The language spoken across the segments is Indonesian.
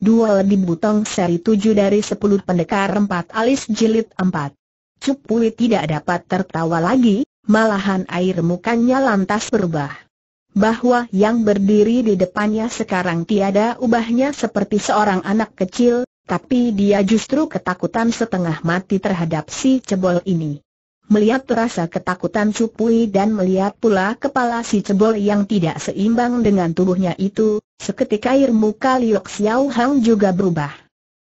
Dua lebih butong seri tujuh dari sepuluh pendekar empat alis jilid empat. Cupui tidak dapat tertawa lagi, malahan air mukanya lantas berubah. Bahwa yang berdiri di depannya sekarang tiada ubahnya seperti seorang anak kecil, tapi dia justru ketakutan setengah mati terhadap si cebol ini melihat terasa ketakutan Cupui dan melihat pula kepala si cebol yang tidak seimbang dengan tubuhnya itu, seketika air muka Liok Xiao Hang juga berubah.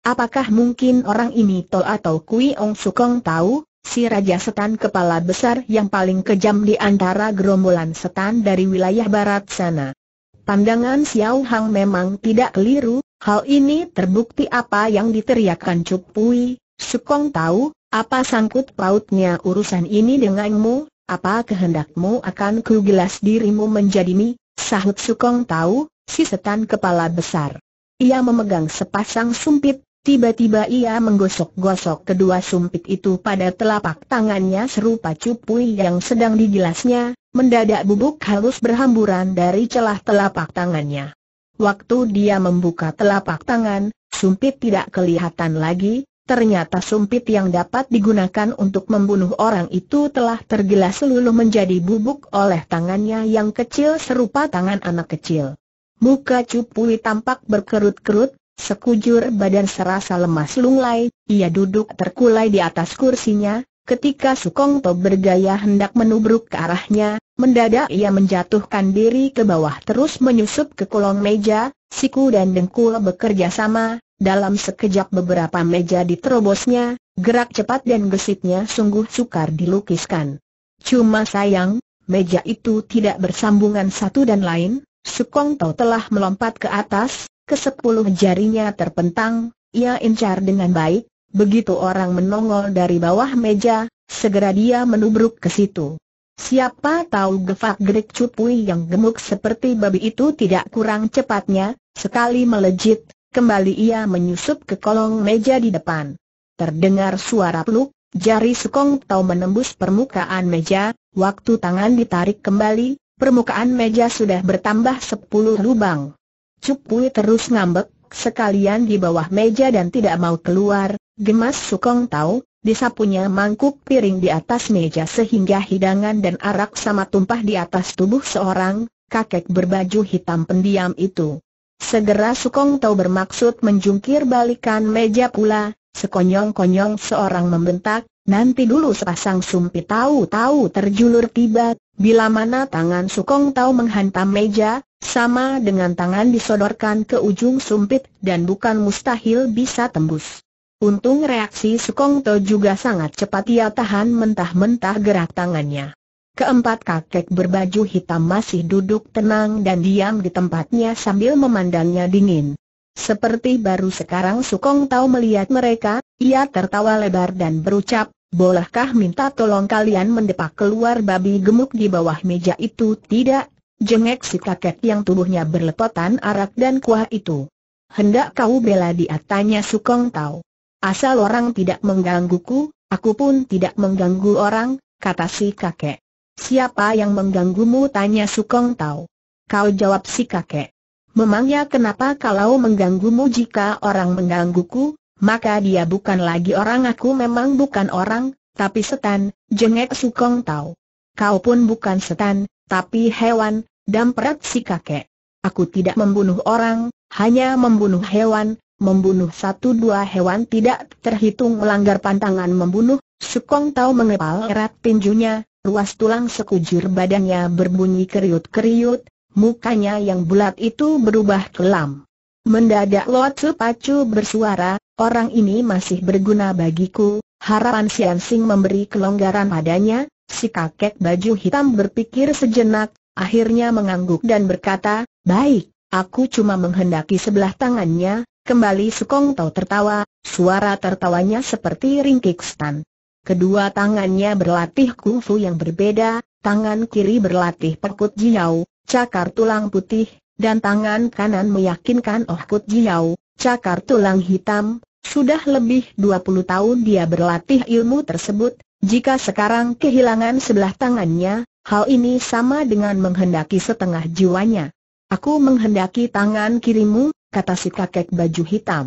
Apakah mungkin orang ini Tol atau Kui Ong Sukong tahu, si Raja Setan kepala besar yang paling kejam di antara gerombolan setan dari wilayah barat sana? Pandangan Xiao Hang memang tidak keliru, hal ini terbukti apa yang diteriakkan Cupui, Sukong tahu, apa sangkut pautnya urusan ini denganmu, apa kehendakmu akan kugilas dirimu menjadi mie? Sahut Sukong tahu, si setan kepala besar. Ia memegang sepasang sumpit, tiba-tiba ia menggosok-gosok kedua sumpit itu pada telapak tangannya serupa cupui yang sedang digilasnya, mendadak bubuk halus berhamburan dari celah telapak tangannya. Waktu dia membuka telapak tangan, sumpit tidak kelihatan lagi, Ternyata sumpit yang dapat digunakan untuk membunuh orang itu telah tergilas seluruh menjadi bubuk oleh tangannya yang kecil serupa tangan anak kecil. Muka Cupui tampak berkerut-kerut, sekujur badan serasa lemas lunglai, ia duduk terkulai di atas kursinya, ketika Sukong bergaya hendak menubruk ke arahnya, mendadak ia menjatuhkan diri ke bawah terus menyusup ke kolong meja, siku dan dengkul bekerja sama, dalam sekejap beberapa meja diterobosnya, gerak cepat dan gesitnya sungguh sukar dilukiskan. Cuma sayang, meja itu tidak bersambungan satu dan lain, Sukong Tau telah melompat ke atas, ke sepuluh jarinya terpentang, ia incar dengan baik, begitu orang menongol dari bawah meja, segera dia menubruk ke situ. Siapa tahu gefak gerik cupui yang gemuk seperti babi itu tidak kurang cepatnya, sekali melejit, Kembali ia menyusup ke kolong meja di depan. Terdengar suara peluk, jari Sukong Tau menembus permukaan meja, waktu tangan ditarik kembali, permukaan meja sudah bertambah sepuluh lubang. Cupui terus ngambek, sekalian di bawah meja dan tidak mau keluar, gemas Sukong Tau, disapunya mangkuk piring di atas meja sehingga hidangan dan arak sama tumpah di atas tubuh seorang, kakek berbaju hitam pendiam itu. Segera Sukong Tau bermaksud menjungkir balikan meja pula, sekonyong-konyong seorang membentak, nanti dulu sepasang sumpit tahu-tahu terjulur tiba, bila mana tangan Sukong Tau menghantam meja, sama dengan tangan disodorkan ke ujung sumpit dan bukan mustahil bisa tembus. Untung reaksi Sukong Tau juga sangat cepat ia tahan mentah-mentah gerak tangannya. Keempat kakek berbaju hitam masih duduk tenang dan diam di tempatnya sambil memandangnya dingin. Seperti baru sekarang Sukong tahu melihat mereka, ia tertawa lebar dan berucap, Bolehkah minta tolong kalian mendepak keluar babi gemuk di bawah meja itu? Tidak, jengek si kakek yang tubuhnya berlepotan arak dan kuah itu. Hendak kau bela dia tanya Sukong tahu. Asal orang tidak menggangguku, aku pun tidak mengganggu orang, kata si kakek. Siapa yang mengganggumu? Tanya Sukong Tao. Kau jawab si kakek. Memangnya kenapa kalau mengganggumu jika orang menggangguku, maka dia bukan lagi orang aku memang bukan orang, tapi setan, jengek Sukong Tao. Kau pun bukan setan, tapi hewan, damprat si kakek. Aku tidak membunuh orang, hanya membunuh hewan, membunuh satu dua hewan tidak terhitung melanggar pantangan membunuh, Sukong Tao mengepal erat tinjunya, ruas tulang sekujur badannya berbunyi keriut-keriut, mukanya yang bulat itu berubah kelam. Mendadak Lot Supacu bersuara, orang ini masih berguna bagiku, harapan Sian Sing memberi kelonggaran padanya, si kakek baju hitam berpikir sejenak, akhirnya mengangguk dan berkata, baik, aku cuma menghendaki sebelah tangannya, kembali Sukong Tau tertawa, suara tertawanya seperti ringkik stan. Kedua tangannya berlatih kungfu yang berbeda, tangan kiri berlatih pekut jiau, cakar tulang putih, dan tangan kanan meyakinkan Oh Kut Jiao, cakar tulang hitam, sudah lebih 20 tahun dia berlatih ilmu tersebut, jika sekarang kehilangan sebelah tangannya, hal ini sama dengan menghendaki setengah jiwanya. Aku menghendaki tangan kirimu, kata si kakek baju hitam.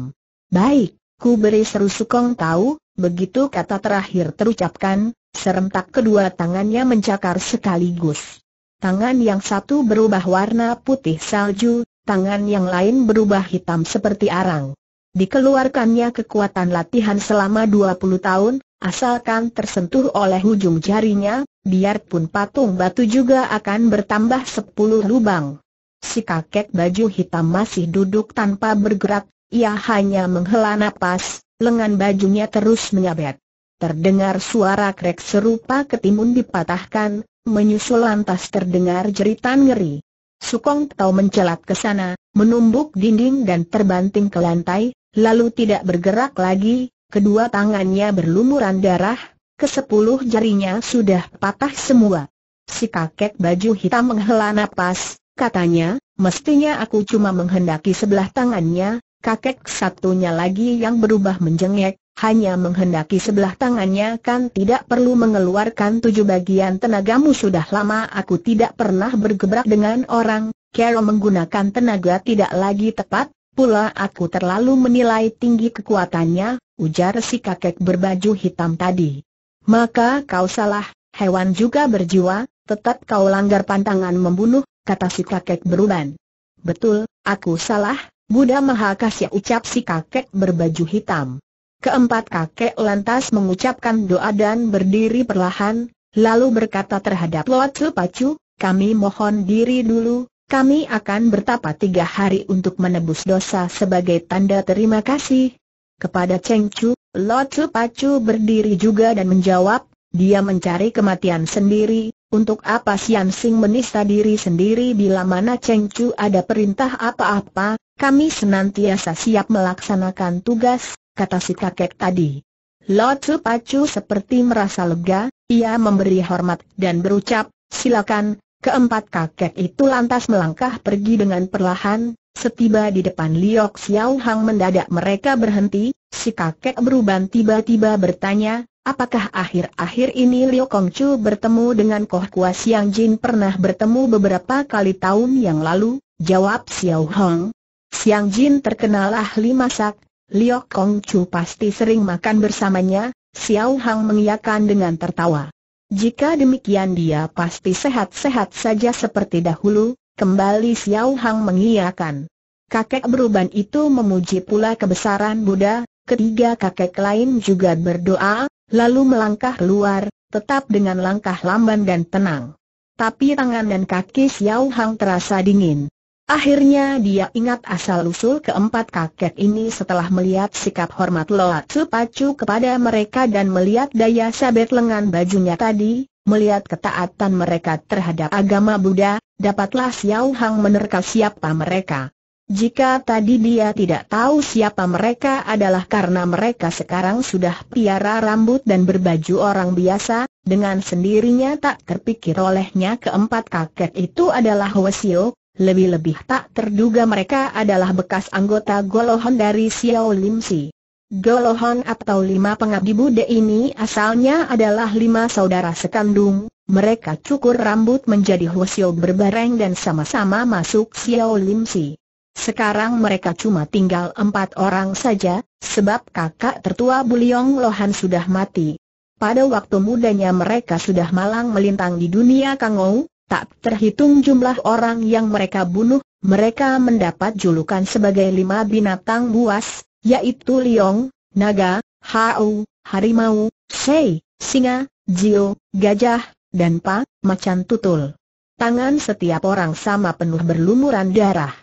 Baik, ku beri seru Sukong tahu, Begitu kata terakhir terucapkan, serentak kedua tangannya mencakar sekaligus. Tangan yang satu berubah warna putih salju, tangan yang lain berubah hitam seperti arang. Dikeluarkannya kekuatan latihan selama 20 tahun, asalkan tersentuh oleh ujung jarinya, biarpun patung batu juga akan bertambah 10 lubang. Si kakek baju hitam masih duduk tanpa bergerak, ia hanya menghela napas, lengan bajunya terus menyabet. Terdengar suara krek serupa ketimun dipatahkan, menyusul lantas terdengar jeritan ngeri. Sukong tahu mencelat ke sana, menumbuk dinding dan terbanting ke lantai, lalu tidak bergerak lagi, kedua tangannya berlumuran darah, kesepuluh jarinya sudah patah semua. Si kakek baju hitam menghela napas, katanya, mestinya aku cuma menghendaki sebelah tangannya, kakek satunya lagi yang berubah menjengek, hanya menghendaki sebelah tangannya kan tidak perlu mengeluarkan tujuh bagian tenagamu sudah lama aku tidak pernah bergebrak dengan orang, Carol menggunakan tenaga tidak lagi tepat, pula aku terlalu menilai tinggi kekuatannya, ujar si kakek berbaju hitam tadi. Maka kau salah, hewan juga berjiwa, tetap kau langgar pantangan membunuh, kata si kakek beruban. Betul, aku salah, Buddha Maha Kasya ucap si kakek berbaju hitam. Keempat kakek lantas mengucapkan doa dan berdiri perlahan, lalu berkata terhadap Loat Pacu, kami mohon diri dulu, kami akan bertapa tiga hari untuk menebus dosa sebagai tanda terima kasih. Kepada Cheng Chu, Loat Pacu berdiri juga dan menjawab, dia mencari kematian sendiri, untuk apa Sian Sing menista diri sendiri bila mana Cheng Chu ada perintah apa-apa, kami senantiasa siap melaksanakan tugas, kata si kakek tadi. Lo Tzu Pacu seperti merasa lega, ia memberi hormat dan berucap, silakan, keempat kakek itu lantas melangkah pergi dengan perlahan, setiba di depan Liok Xiao Hang mendadak mereka berhenti, si kakek beruban tiba-tiba bertanya, apakah akhir-akhir ini Liu Kongcu bertemu dengan Koh Kua Siang Jin pernah bertemu beberapa kali tahun yang lalu? Jawab Xiao Hang. Siang Jin terkenal ahli masak, Liok Kong Chu pasti sering makan bersamanya, Xiao Hang mengiyakan dengan tertawa. Jika demikian dia pasti sehat-sehat saja seperti dahulu, kembali Xiao Hang mengiyakan. Kakek beruban itu memuji pula kebesaran Buddha, ketiga kakek lain juga berdoa, lalu melangkah keluar, tetap dengan langkah lamban dan tenang. Tapi tangan dan kaki Xiao Hang terasa dingin. Akhirnya dia ingat asal-usul keempat kakek ini setelah melihat sikap hormat Loat Pacu kepada mereka dan melihat daya sabet lengan bajunya tadi, melihat ketaatan mereka terhadap agama Buddha, dapatlah Xiao Hang menerka siapa mereka. Jika tadi dia tidak tahu siapa mereka adalah karena mereka sekarang sudah piara rambut dan berbaju orang biasa, dengan sendirinya tak terpikir olehnya keempat kakek itu adalah Hwasio, lebih-lebih tak terduga mereka adalah bekas anggota Golohon dari Xiao Lim Si. Golohon atau lima pengabdi Buddha ini asalnya adalah lima saudara sekandung, mereka cukur rambut menjadi husio berbareng dan sama-sama masuk Xiao Lim Si. Sekarang mereka cuma tinggal empat orang saja, sebab kakak tertua Buliong Lohan sudah mati. Pada waktu mudanya mereka sudah malang melintang di dunia Kangou, Tak terhitung jumlah orang yang mereka bunuh, mereka mendapat julukan sebagai lima binatang buas, yaitu liong, naga, hau, harimau, sei, singa, jio, gajah, dan pa, macan tutul. Tangan setiap orang sama penuh berlumuran darah.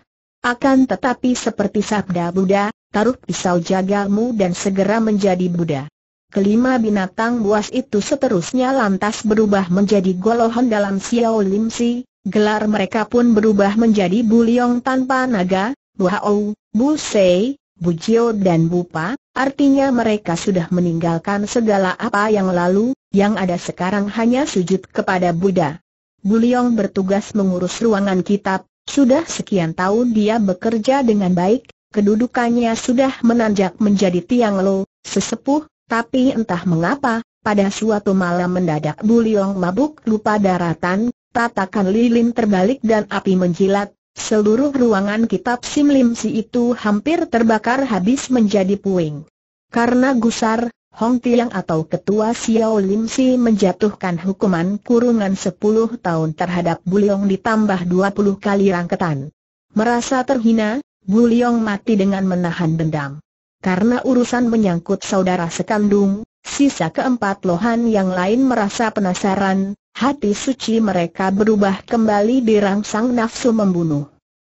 Akan tetapi seperti sabda Buddha, taruh pisau jagamu dan segera menjadi Buddha. Kelima binatang buas itu seterusnya lantas berubah menjadi golohan dalam Xiao Lim Si, gelar mereka pun berubah menjadi Buliong tanpa naga, Bu Hao, Bu Sei, Bu Jio dan Bu Pa, artinya mereka sudah meninggalkan segala apa yang lalu, yang ada sekarang hanya sujud kepada Buddha. Buliong bertugas mengurus ruangan kitab, sudah sekian tahun dia bekerja dengan baik, kedudukannya sudah menanjak menjadi Tiang Lo, sesepuh, tapi entah mengapa, pada suatu malam mendadak Buliong mabuk lupa daratan, tatakan lilin terbalik dan api menjilat, seluruh ruangan kitab Simlimsi itu hampir terbakar habis menjadi puing. Karena gusar, Hong Tiang atau ketua Xiao Lim menjatuhkan hukuman kurungan 10 tahun terhadap Buliong ditambah 20 kali rangketan. Merasa terhina, Buliong mati dengan menahan dendam karena urusan menyangkut saudara sekandung, sisa keempat lohan yang lain merasa penasaran, hati suci mereka berubah kembali dirangsang nafsu membunuh.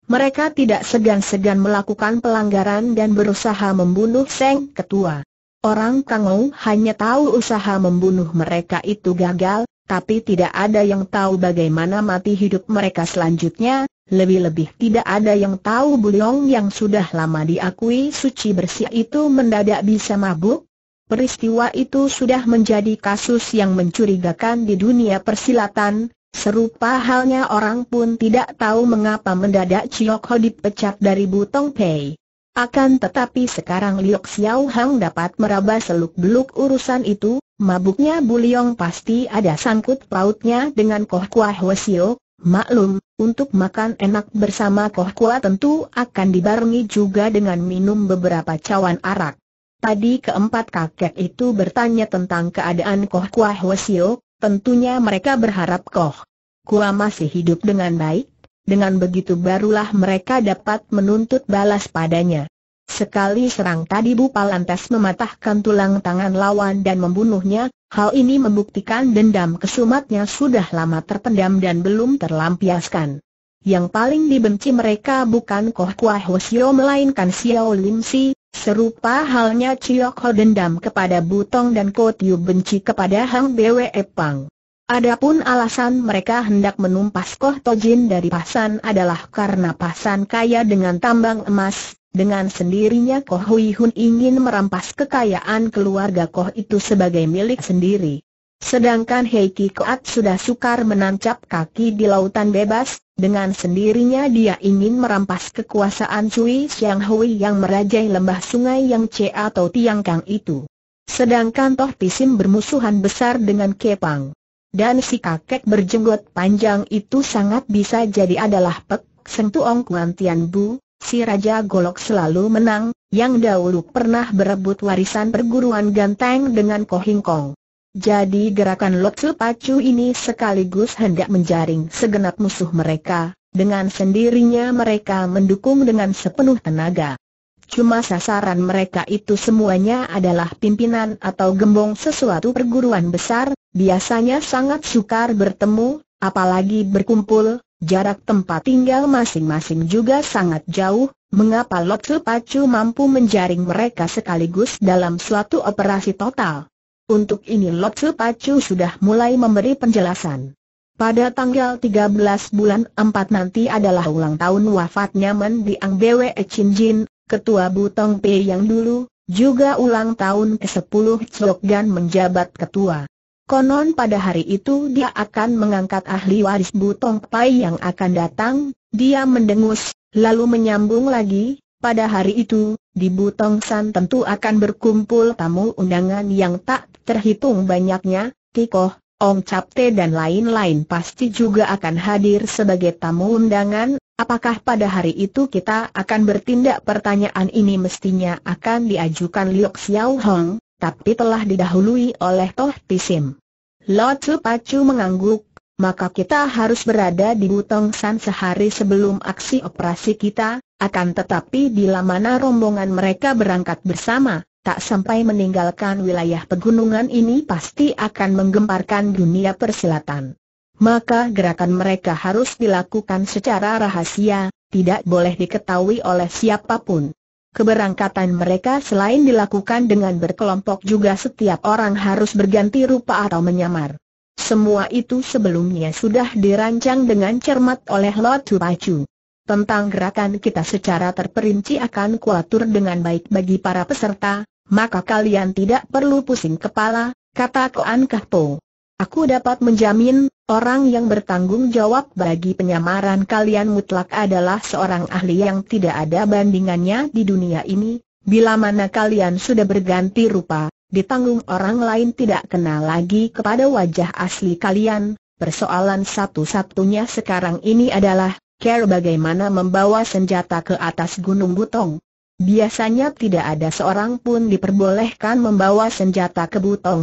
Mereka tidak segan-segan melakukan pelanggaran dan berusaha membunuh Seng Ketua. Orang Kangou hanya tahu usaha membunuh mereka itu gagal, tapi tidak ada yang tahu bagaimana mati hidup mereka selanjutnya, lebih-lebih tidak ada yang tahu Buliong yang sudah lama diakui suci bersih itu mendadak bisa mabuk. Peristiwa itu sudah menjadi kasus yang mencurigakan di dunia persilatan, serupa halnya orang pun tidak tahu mengapa mendadak Chiok Ho dipecat dari Butong Pei. Akan tetapi sekarang Liok Xiao Hang dapat meraba seluk-beluk urusan itu, Mabuknya Buliong pasti ada sangkut pautnya dengan Koh Kua Hwasio, maklum, untuk makan enak bersama Koh Kua tentu akan dibarengi juga dengan minum beberapa cawan arak. Tadi keempat kakek itu bertanya tentang keadaan Koh Kua Hwasio, tentunya mereka berharap Koh Kua masih hidup dengan baik, dengan begitu barulah mereka dapat menuntut balas padanya. Sekali serang tadi Bu Palantes mematahkan tulang tangan lawan dan membunuhnya, hal ini membuktikan dendam kesumatnya sudah lama terpendam dan belum terlampiaskan. Yang paling dibenci mereka bukan Koh Kua Hosio melainkan Xiao Lim Si, serupa halnya Chiok Ho dendam kepada Butong dan Ko Tiu benci kepada Hang Bwe Pang. Adapun alasan mereka hendak menumpas Koh Tojin dari Pasan adalah karena Pasan kaya dengan tambang emas, dengan sendirinya Koh Hui Hun ingin merampas kekayaan keluarga Koh itu sebagai milik sendiri. Sedangkan Heiki Koat sudah sukar menancap kaki di lautan bebas, dengan sendirinya dia ingin merampas kekuasaan Sui Siang Hui yang merajai lembah sungai Yang C atau Tiangkang itu. Sedangkan Toh Pisim bermusuhan besar dengan Kepang. Dan si kakek berjenggot panjang itu sangat bisa jadi adalah Pek sentuh Ong Kuan Tian Bu, si Raja Golok selalu menang, yang dahulu pernah berebut warisan perguruan ganteng dengan Kohing Kong. Jadi gerakan Lotsu Pacu ini sekaligus hendak menjaring segenap musuh mereka, dengan sendirinya mereka mendukung dengan sepenuh tenaga. Cuma sasaran mereka itu semuanya adalah pimpinan atau gembong sesuatu perguruan besar, biasanya sangat sukar bertemu, apalagi berkumpul, Jarak tempat tinggal masing-masing juga sangat jauh, mengapa Lotsu Pacu mampu menjaring mereka sekaligus dalam suatu operasi total? Untuk ini Lotsu Pacu sudah mulai memberi penjelasan. Pada tanggal 13 bulan 4 nanti adalah ulang tahun wafatnya Men Diang Bwe Chin ketua Butong P yang dulu, juga ulang tahun ke-10 Chok Gan menjabat ketua. Konon pada hari itu dia akan mengangkat ahli waris Butong Pai yang akan datang, dia mendengus, lalu menyambung lagi, pada hari itu, di Butong San tentu akan berkumpul tamu undangan yang tak terhitung banyaknya, Tikoh, Ong Capte dan lain-lain pasti juga akan hadir sebagai tamu undangan, apakah pada hari itu kita akan bertindak pertanyaan ini mestinya akan diajukan Liok Xiao Hong, tapi telah didahului oleh Toh Pisim. Lo Tzu Pacu mengangguk, maka kita harus berada di Butong San sehari sebelum aksi operasi kita, akan tetapi bila mana rombongan mereka berangkat bersama, tak sampai meninggalkan wilayah pegunungan ini pasti akan menggemparkan dunia persilatan. Maka gerakan mereka harus dilakukan secara rahasia, tidak boleh diketahui oleh siapapun. Keberangkatan mereka selain dilakukan dengan berkelompok juga setiap orang harus berganti rupa atau menyamar. Semua itu sebelumnya sudah dirancang dengan cermat oleh Lotu Pacu. Tentang gerakan kita secara terperinci akan kuatur dengan baik bagi para peserta, maka kalian tidak perlu pusing kepala, kata Koan Kahpo. Aku dapat menjamin, orang yang bertanggung jawab bagi penyamaran kalian mutlak adalah seorang ahli yang tidak ada bandingannya di dunia ini, bila mana kalian sudah berganti rupa, ditanggung orang lain tidak kenal lagi kepada wajah asli kalian, persoalan satu-satunya sekarang ini adalah, care bagaimana membawa senjata ke atas Gunung Butong. Biasanya tidak ada seorang pun diperbolehkan membawa senjata ke Butong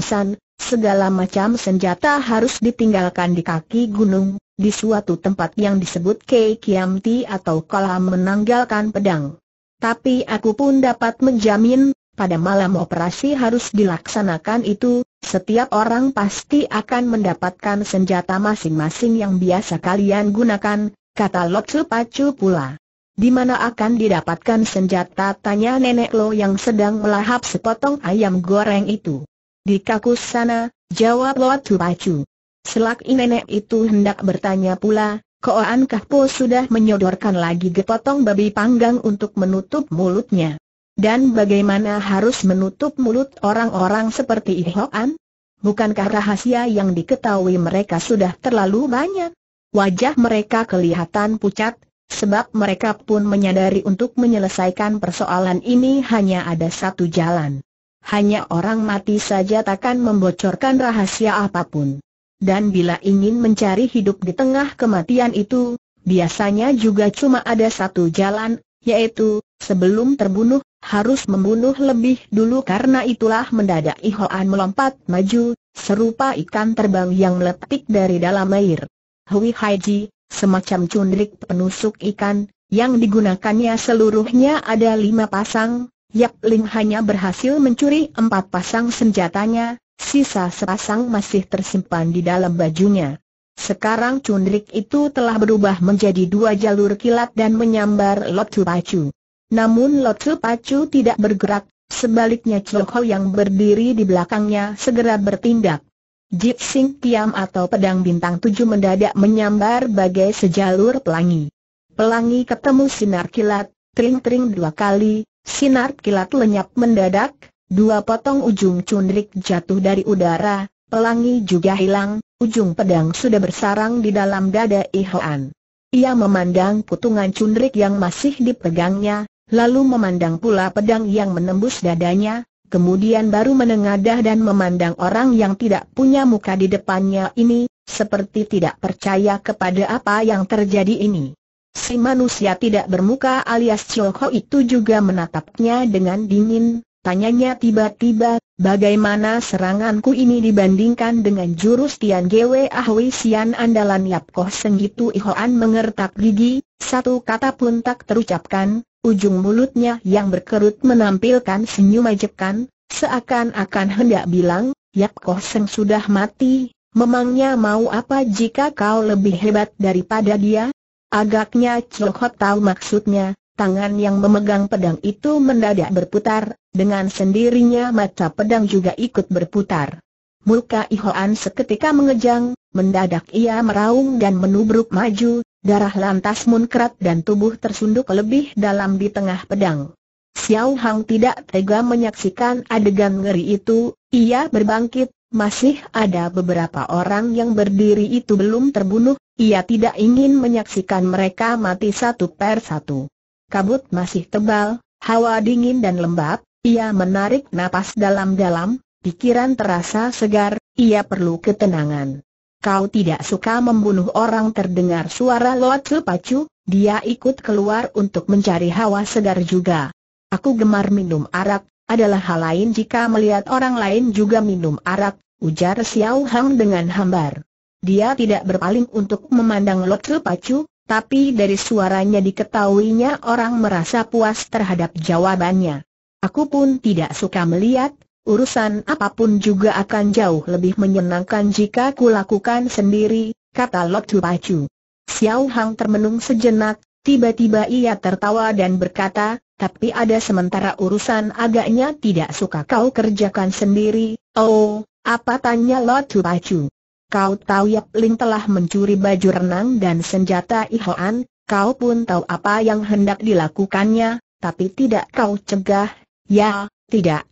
Segala macam senjata harus ditinggalkan di kaki gunung, di suatu tempat yang disebut Kei Kiamti atau kolam menanggalkan pedang. Tapi aku pun dapat menjamin, pada malam operasi harus dilaksanakan itu, setiap orang pasti akan mendapatkan senjata masing-masing yang biasa kalian gunakan, kata Lotsu Pacu pula. Di mana akan didapatkan senjata tanya nenek Lo yang sedang melahap sepotong ayam goreng itu. Di kakus sana, jawab Loatu Pacu. Selak nenek itu hendak bertanya pula, Koan Kahpo sudah menyodorkan lagi gepotong babi panggang untuk menutup mulutnya. Dan bagaimana harus menutup mulut orang-orang seperti Ihoan? Bukankah rahasia yang diketahui mereka sudah terlalu banyak? Wajah mereka kelihatan pucat, sebab mereka pun menyadari untuk menyelesaikan persoalan ini hanya ada satu jalan hanya orang mati saja takkan membocorkan rahasia apapun. Dan bila ingin mencari hidup di tengah kematian itu, biasanya juga cuma ada satu jalan, yaitu, sebelum terbunuh, harus membunuh lebih dulu karena itulah mendadak Ihoan melompat maju, serupa ikan terbang yang meletik dari dalam air. Hui Haiji, semacam cundrik penusuk ikan, yang digunakannya seluruhnya ada lima pasang, Yap Ling hanya berhasil mencuri empat pasang senjatanya, sisa sepasang masih tersimpan di dalam bajunya. Sekarang cundrik itu telah berubah menjadi dua jalur kilat dan menyambar Lotu Pacu. Namun Lotu Pacu tidak bergerak, sebaliknya Choho yang berdiri di belakangnya segera bertindak. Jit Sing Kiam atau pedang bintang tujuh mendadak menyambar bagai sejalur pelangi. Pelangi ketemu sinar kilat, tering-tering dua kali, Sinar kilat lenyap mendadak, dua potong ujung cundrik jatuh dari udara, pelangi juga hilang, ujung pedang sudah bersarang di dalam dada Ihoan. Ia memandang putungan cundrik yang masih dipegangnya, lalu memandang pula pedang yang menembus dadanya, kemudian baru menengadah dan memandang orang yang tidak punya muka di depannya ini, seperti tidak percaya kepada apa yang terjadi ini. Si manusia tidak bermuka alias Chol itu juga menatapnya dengan dingin, tanyanya tiba-tiba, bagaimana seranganku ini dibandingkan dengan jurus Tian Gwe Wei Sian andalan Yap Koh Senggitu Ihoan mengertak gigi, satu kata pun tak terucapkan, ujung mulutnya yang berkerut menampilkan senyum majekan, seakan-akan hendak bilang, Yap Koh Seng sudah mati, memangnya mau apa jika kau lebih hebat daripada dia? Agaknya Chokhot tahu maksudnya, tangan yang memegang pedang itu mendadak berputar, dengan sendirinya mata pedang juga ikut berputar. Muka Ihoan seketika mengejang, mendadak ia meraung dan menubruk maju, darah lantas munkrat dan tubuh tersunduk lebih dalam di tengah pedang. Xiao Hang tidak tega menyaksikan adegan ngeri itu, ia berbangkit, masih ada beberapa orang yang berdiri itu belum terbunuh, ia tidak ingin menyaksikan mereka mati satu per satu. Kabut masih tebal, hawa dingin dan lembab, ia menarik napas dalam-dalam, pikiran terasa segar, ia perlu ketenangan. Kau tidak suka membunuh orang terdengar suara Loat Pacu, dia ikut keluar untuk mencari hawa segar juga. Aku gemar minum arak, adalah hal lain jika melihat orang lain juga minum arak, ujar Xiao Hang dengan hambar. Dia tidak berpaling untuk memandang Lot Pacu, tapi dari suaranya diketahuinya orang merasa puas terhadap jawabannya. Aku pun tidak suka melihat, urusan apapun juga akan jauh lebih menyenangkan jika kulakukan sendiri, kata Lot Pacu. Xiao Hang termenung sejenak, Tiba-tiba ia tertawa dan berkata, tapi ada sementara urusan agaknya tidak suka kau kerjakan sendiri, oh, apa tanya tu Pacu? Kau tahu Yap Ling telah mencuri baju renang dan senjata Ihoan, kau pun tahu apa yang hendak dilakukannya, tapi tidak kau cegah, ya, tidak,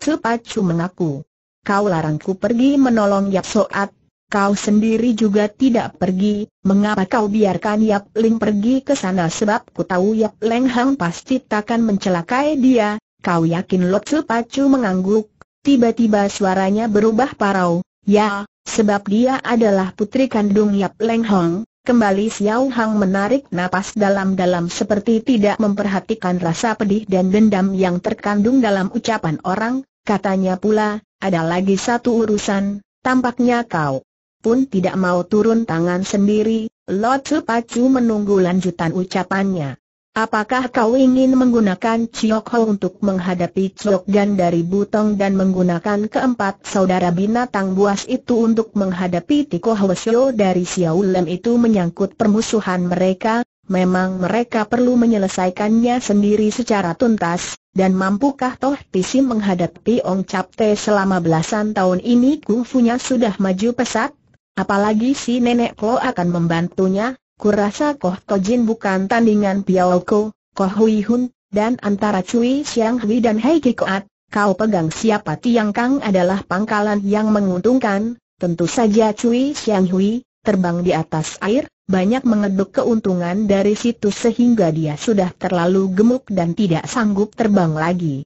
tu Pacu mengaku. Kau larangku pergi menolong Yap Soat, Kau sendiri juga tidak pergi, mengapa kau biarkan Yap Ling pergi ke sana sebab ku tahu Yap Leng Hang pasti takkan mencelakai dia, kau yakin Lot Su Pacu mengangguk, tiba-tiba suaranya berubah parau, ya, sebab dia adalah putri kandung Yap Leng Hang, Kembali Xiao Hang menarik napas dalam-dalam seperti tidak memperhatikan rasa pedih dan dendam yang terkandung dalam ucapan orang, katanya pula, ada lagi satu urusan, tampaknya kau pun tidak mau turun tangan sendiri, Lo Tzu Pacu menunggu lanjutan ucapannya. Apakah kau ingin menggunakan Chiok Ho untuk menghadapi Chiok Gan dari Butong dan menggunakan keempat saudara binatang buas itu untuk menghadapi Tiko Hwasyo dari Xiao Lem itu menyangkut permusuhan mereka? Memang mereka perlu menyelesaikannya sendiri secara tuntas, dan mampukah Toh Tisi menghadapi Ong Capte selama belasan tahun ini kungfunya sudah maju pesat? Apalagi si nenek Klo akan membantunya, kurasa Koh Tojin bukan tandingan Piao Ko, Koh Hui Hun, dan antara Cui Xiang Hui dan Hei Kikoat, kau pegang siapa Tiang Kang adalah pangkalan yang menguntungkan, tentu saja Cui Xiang Hui, terbang di atas air, banyak mengeduk keuntungan dari situ sehingga dia sudah terlalu gemuk dan tidak sanggup terbang lagi.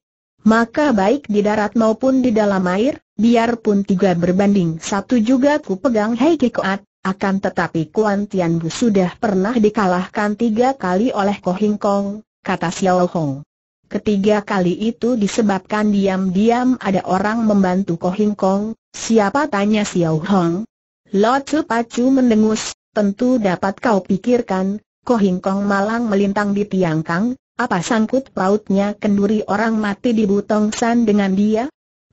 Maka baik di darat maupun di dalam air, biarpun tiga berbanding satu juga ku pegang Hei Kikoat, akan tetapi Kuan Tian Bu sudah pernah dikalahkan tiga kali oleh Ko Hing Kong, kata Xiao Hong. Ketiga kali itu disebabkan diam-diam ada orang membantu Ko Hing Kong, siapa tanya Xiao Hong. Lo Tzu Pacu mendengus, tentu dapat kau pikirkan, Ko Hing Kong malang melintang di tiang kang, apa sangkut pautnya kenduri orang mati di Butong San dengan dia?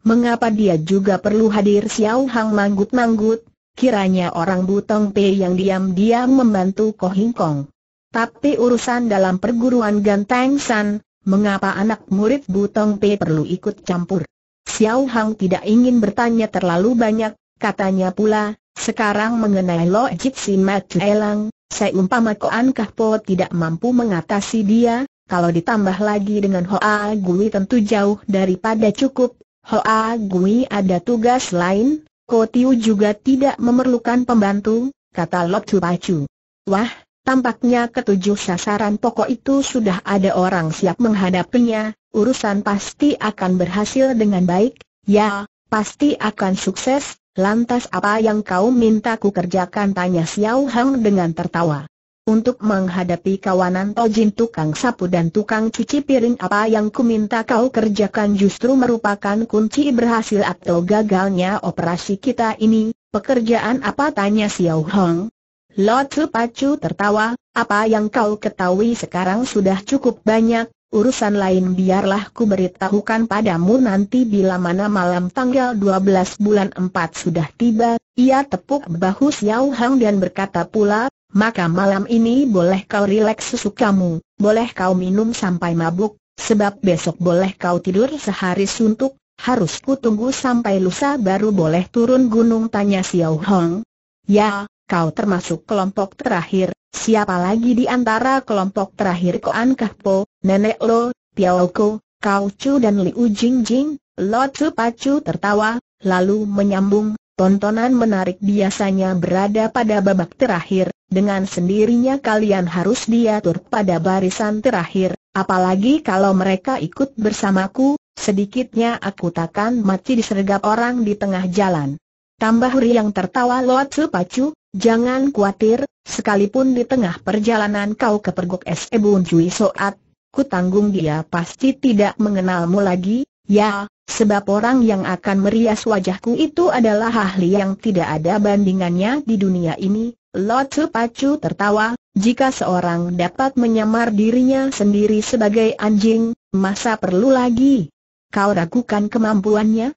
Mengapa dia juga perlu hadir Xiao Hang manggut-manggut? Kiranya orang Butong P yang diam-diam membantu Ko Hing Kong. Tapi urusan dalam perguruan Ganteng San, mengapa anak murid Butong P perlu ikut campur? Xiao Hang tidak ingin bertanya terlalu banyak, katanya pula, sekarang mengenai Lo Jip si Mat Elang, seumpama Koan Po tidak mampu mengatasi dia, kalau ditambah lagi dengan Hoa Gui tentu jauh daripada cukup, Hoa Gui ada tugas lain, Ko Kotiu juga tidak memerlukan pembantu, kata Lotu Pacu. Wah, tampaknya ketujuh sasaran pokok itu sudah ada orang siap menghadapinya, urusan pasti akan berhasil dengan baik, ya, pasti akan sukses, lantas apa yang kau minta ku kerjakan tanya Xiao Hang dengan tertawa untuk menghadapi kawanan Tojin tukang sapu dan tukang cuci piring apa yang kuminta kau kerjakan justru merupakan kunci berhasil atau gagalnya operasi kita ini, pekerjaan apa tanya Xiao Hong? Tzu Pacu tertawa, apa yang kau ketahui sekarang sudah cukup banyak, urusan lain biarlah ku beritahukan padamu nanti bila mana malam tanggal 12 bulan 4 sudah tiba, ia tepuk bahu Xiao Hong dan berkata pula, maka malam ini boleh kau rileks sesukamu, boleh kau minum sampai mabuk, sebab besok boleh kau tidur sehari suntuk, harus ku tunggu sampai lusa baru boleh turun gunung tanya Xiao Hong. Ya, kau termasuk kelompok terakhir, siapa lagi di antara kelompok terakhir Koan Kahpo, Nenek Lo, Piao Ko, Kau Chu dan Liu Jingjing, Lo Chu Pacu tertawa, lalu menyambung, tontonan menarik biasanya berada pada babak terakhir, dengan sendirinya kalian harus diatur pada barisan terakhir, apalagi kalau mereka ikut bersamaku, sedikitnya aku takkan mati disergap orang di tengah jalan. Tambah Huri yang tertawa loat sepacu, jangan khawatir, sekalipun di tengah perjalanan kau kepergok S.E. Bun Soat, ku tanggung dia pasti tidak mengenalmu lagi, ya, Sebab orang yang akan merias wajahku itu adalah ahli yang tidak ada bandingannya di dunia ini. Lotu Pacu tertawa, jika seorang dapat menyamar dirinya sendiri sebagai anjing, masa perlu lagi? Kau ragukan kemampuannya?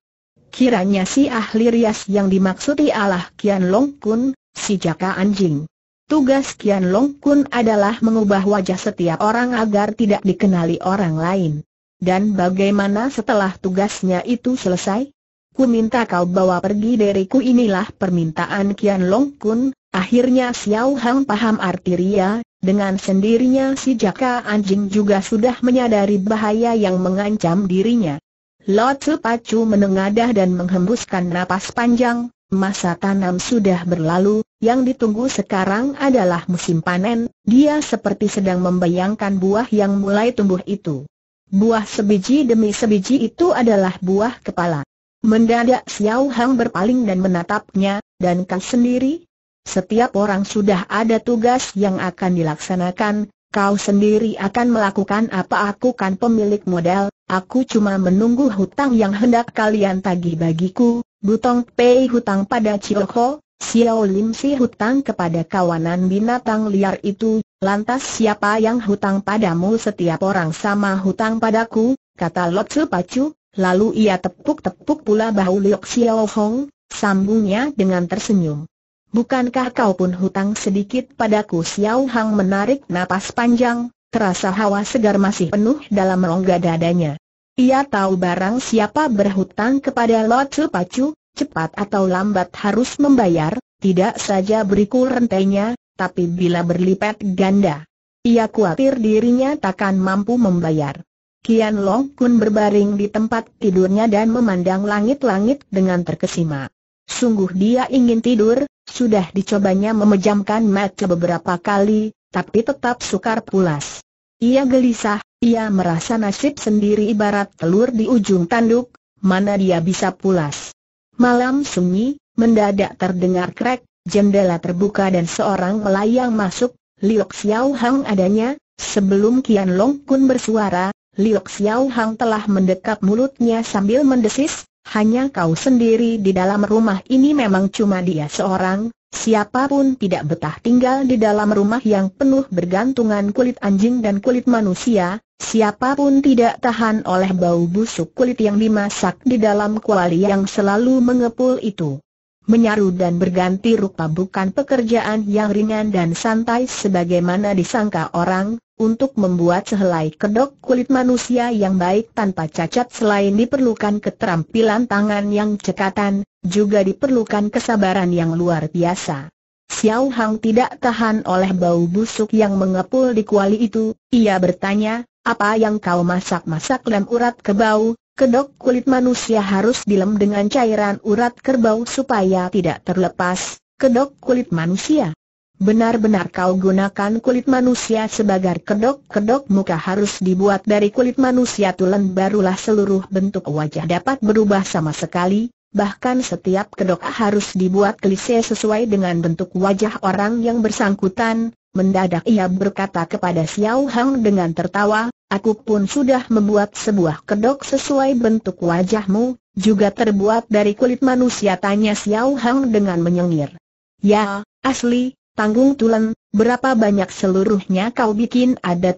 Kiranya si ahli rias yang dimaksudi Allah Kian Long Kun, si jaka anjing. Tugas Kian Long Kun adalah mengubah wajah setiap orang agar tidak dikenali orang lain. Dan bagaimana setelah tugasnya itu selesai? Ku minta kau bawa pergi dariku inilah permintaan Kian Long Kun, akhirnya Xiao Hang paham arti Ria, dengan sendirinya si jaka anjing juga sudah menyadari bahaya yang mengancam dirinya. Lot Pacu menengadah dan menghembuskan napas panjang, masa tanam sudah berlalu, yang ditunggu sekarang adalah musim panen, dia seperti sedang membayangkan buah yang mulai tumbuh itu. Buah sebiji demi sebiji itu adalah buah kepala. Mendadak Xiao Hang berpaling dan menatapnya, dan kau sendiri? Setiap orang sudah ada tugas yang akan dilaksanakan, kau sendiri akan melakukan apa aku kan pemilik modal, aku cuma menunggu hutang yang hendak kalian tagih bagiku, Butong Pei hutang pada Cioho, Xiao Lim si hutang kepada kawanan binatang liar itu, lantas siapa yang hutang padamu setiap orang sama hutang padaku, kata Lot Su Pacu, lalu ia tepuk-tepuk pula bahu Liu Xiao Hong, sambungnya dengan tersenyum. Bukankah kau pun hutang sedikit padaku Xiao Hang menarik napas panjang, terasa hawa segar masih penuh dalam rongga dadanya. Ia tahu barang siapa berhutang kepada Lot Su Pacu, cepat atau lambat harus membayar, tidak saja berikul rentenya, tapi bila berlipat ganda. Ia khawatir dirinya takkan mampu membayar. Kian Long Kun berbaring di tempat tidurnya dan memandang langit-langit dengan terkesima. Sungguh dia ingin tidur, sudah dicobanya memejamkan mata beberapa kali, tapi tetap sukar pulas. Ia gelisah, ia merasa nasib sendiri ibarat telur di ujung tanduk, mana dia bisa pulas. Malam sunyi, mendadak terdengar krek, jendela terbuka dan seorang melayang masuk, Liok Xiao Hang adanya, sebelum Kian Long Kun bersuara, Liok Xiao Hang telah mendekap mulutnya sambil mendesis, hanya kau sendiri di dalam rumah ini memang cuma dia seorang, Siapapun tidak betah tinggal di dalam rumah yang penuh bergantungan kulit anjing dan kulit manusia, siapapun tidak tahan oleh bau busuk kulit yang dimasak di dalam kuali yang selalu mengepul itu. Menyaru dan berganti rupa bukan pekerjaan yang ringan dan santai sebagaimana disangka orang, untuk membuat sehelai kedok kulit manusia yang baik tanpa cacat selain diperlukan keterampilan tangan yang cekatan, juga diperlukan kesabaran yang luar biasa. Xiao Hang tidak tahan oleh bau busuk yang mengepul di kuali itu, ia bertanya, apa yang kau masak-masak lem urat kebau, kedok kulit manusia harus dilem dengan cairan urat kerbau supaya tidak terlepas, kedok kulit manusia. Benar-benar kau gunakan kulit manusia sebagai kedok-kedok muka harus dibuat dari kulit manusia tulen barulah seluruh bentuk wajah dapat berubah sama sekali, bahkan setiap kedok harus dibuat klise sesuai dengan bentuk wajah orang yang bersangkutan, mendadak ia berkata kepada Xiao Hang dengan tertawa, aku pun sudah membuat sebuah kedok sesuai bentuk wajahmu, juga terbuat dari kulit manusia tanya Xiao Hang dengan menyengir. Ya, asli, tanggung tulen, berapa banyak seluruhnya kau bikin ada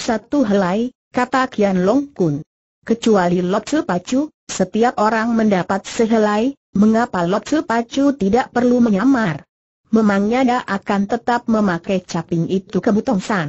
satu helai, kata Qian Long Kun. Kecuali Lotsu Pacu, setiap orang mendapat sehelai, mengapa Su Pacu tidak perlu menyamar? Memangnya dia akan tetap memakai caping itu ke Butong San.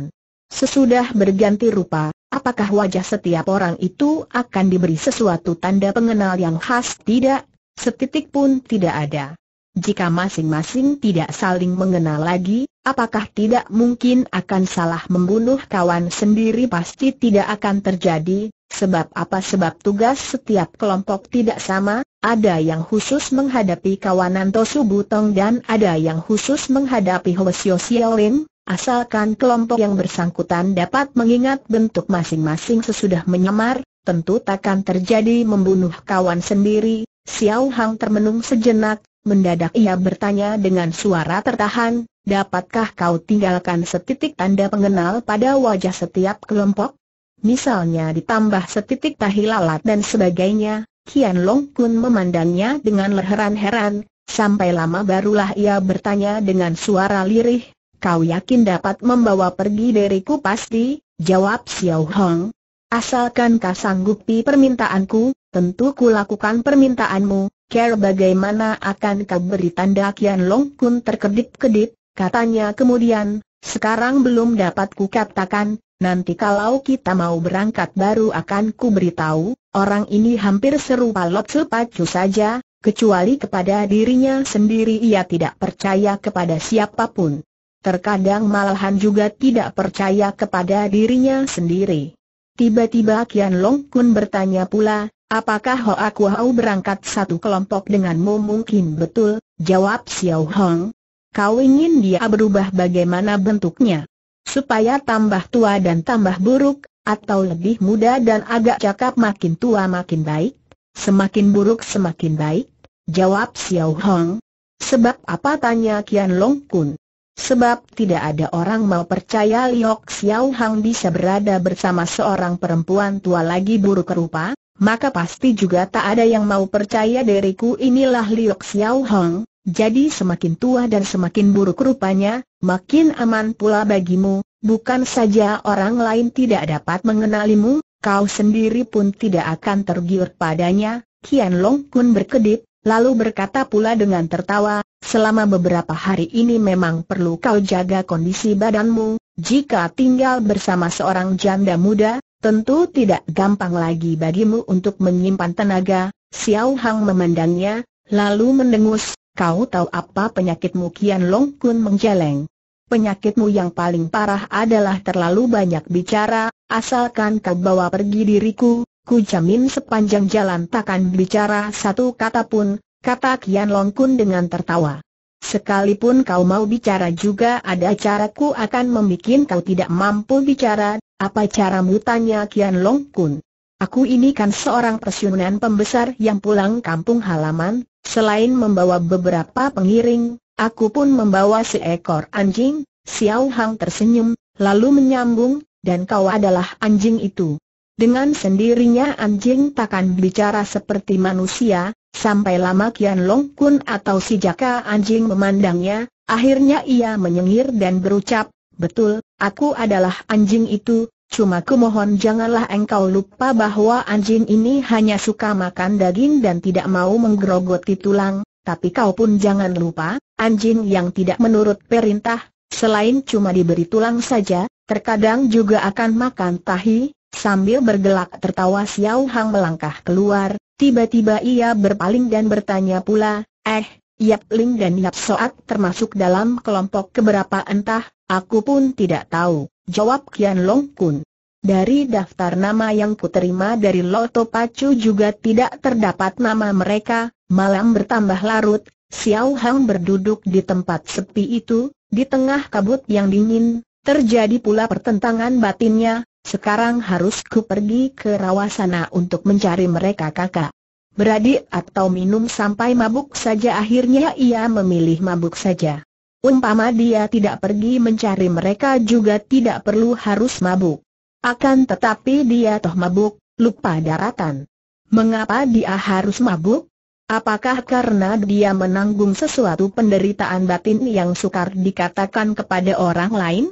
Sesudah berganti rupa, apakah wajah setiap orang itu akan diberi sesuatu tanda pengenal yang khas? Tidak, setitik pun tidak ada. Jika masing-masing tidak saling mengenal lagi, apakah tidak mungkin akan salah membunuh kawan sendiri pasti tidak akan terjadi, sebab apa sebab tugas setiap kelompok tidak sama, ada yang khusus menghadapi kawanan Tosu Butong dan ada yang khusus menghadapi Hwasyo Sialin, asalkan kelompok yang bersangkutan dapat mengingat bentuk masing-masing sesudah menyamar, tentu takkan terjadi membunuh kawan sendiri. Xiao Hang termenung sejenak, Mendadak ia bertanya dengan suara tertahan, dapatkah kau tinggalkan setitik tanda pengenal pada wajah setiap kelompok? Misalnya ditambah setitik tahi lalat dan sebagainya, Kian Long Kun memandangnya dengan leheran-heran, sampai lama barulah ia bertanya dengan suara lirih, kau yakin dapat membawa pergi dariku pasti, jawab Xiao Hong. Asalkan kau sanggupi permintaanku, tentu ku lakukan permintaanmu, Care bagaimana akan kau beri tanda Kian Long Kun terkedip-kedip, katanya kemudian, sekarang belum dapat ku katakan, nanti kalau kita mau berangkat baru akan ku beritahu, orang ini hampir serupa Lot Sepacu saja, kecuali kepada dirinya sendiri ia tidak percaya kepada siapapun. Terkadang malahan juga tidak percaya kepada dirinya sendiri. Tiba-tiba Kian Long Kun bertanya pula, Apakah Hoa Kuau berangkat satu kelompok denganmu mungkin betul, jawab Xiao Hong. Kau ingin dia berubah bagaimana bentuknya? Supaya tambah tua dan tambah buruk, atau lebih muda dan agak cakap makin tua makin baik? Semakin buruk semakin baik? Jawab Xiao Hong. Sebab apa tanya Kian Long Kun? Sebab tidak ada orang mau percaya Liok Xiao Hong bisa berada bersama seorang perempuan tua lagi buruk rupa, maka pasti juga tak ada yang mau percaya diriku inilah Liok Xiao Hong, jadi semakin tua dan semakin buruk rupanya, makin aman pula bagimu, bukan saja orang lain tidak dapat mengenalimu, kau sendiri pun tidak akan tergiur padanya, Kian Long Kun berkedip, lalu berkata pula dengan tertawa, selama beberapa hari ini memang perlu kau jaga kondisi badanmu, jika tinggal bersama seorang janda muda, Tentu tidak gampang lagi bagimu untuk menyimpan tenaga, Xiao Hang memandangnya, lalu mendengus, kau tahu apa penyakitmu Kian Long Kun menjeleng. Penyakitmu yang paling parah adalah terlalu banyak bicara, asalkan kau bawa pergi diriku, ku jamin sepanjang jalan takkan bicara satu kata pun, kata Kian Long Kun dengan tertawa. Sekalipun kau mau bicara juga ada caraku akan membuat kau tidak mampu bicara, apa caramu tanya Kian Long Kun. Aku ini kan seorang pensiunan pembesar yang pulang kampung halaman, selain membawa beberapa pengiring, aku pun membawa seekor anjing, Xiao Hang tersenyum, lalu menyambung, dan kau adalah anjing itu. Dengan sendirinya anjing takkan bicara seperti manusia, sampai lama Kian Long Kun atau si jaka anjing memandangnya, akhirnya ia menyengir dan berucap, Betul, aku adalah anjing itu, cuma kumohon janganlah engkau lupa bahwa anjing ini hanya suka makan daging dan tidak mau menggerogoti tulang, tapi kau pun jangan lupa, anjing yang tidak menurut perintah, selain cuma diberi tulang saja, terkadang juga akan makan tahi, Sambil bergelak tertawa Xiao Hang melangkah keluar, tiba-tiba ia berpaling dan bertanya pula, eh, Yap Ling dan Yap Soat termasuk dalam kelompok keberapa entah, aku pun tidak tahu, jawab Kian Long Kun. Dari daftar nama yang kuterima dari Loto Pacu juga tidak terdapat nama mereka, malam bertambah larut, Xiao Hang berduduk di tempat sepi itu, di tengah kabut yang dingin, terjadi pula pertentangan batinnya, sekarang harus ku pergi ke rawasana untuk mencari mereka kakak. Beradik atau minum sampai mabuk saja akhirnya ia memilih mabuk saja. Umpama dia tidak pergi mencari mereka juga tidak perlu harus mabuk. Akan tetapi dia toh mabuk, lupa daratan. Mengapa dia harus mabuk? Apakah karena dia menanggung sesuatu penderitaan batin yang sukar dikatakan kepada orang lain?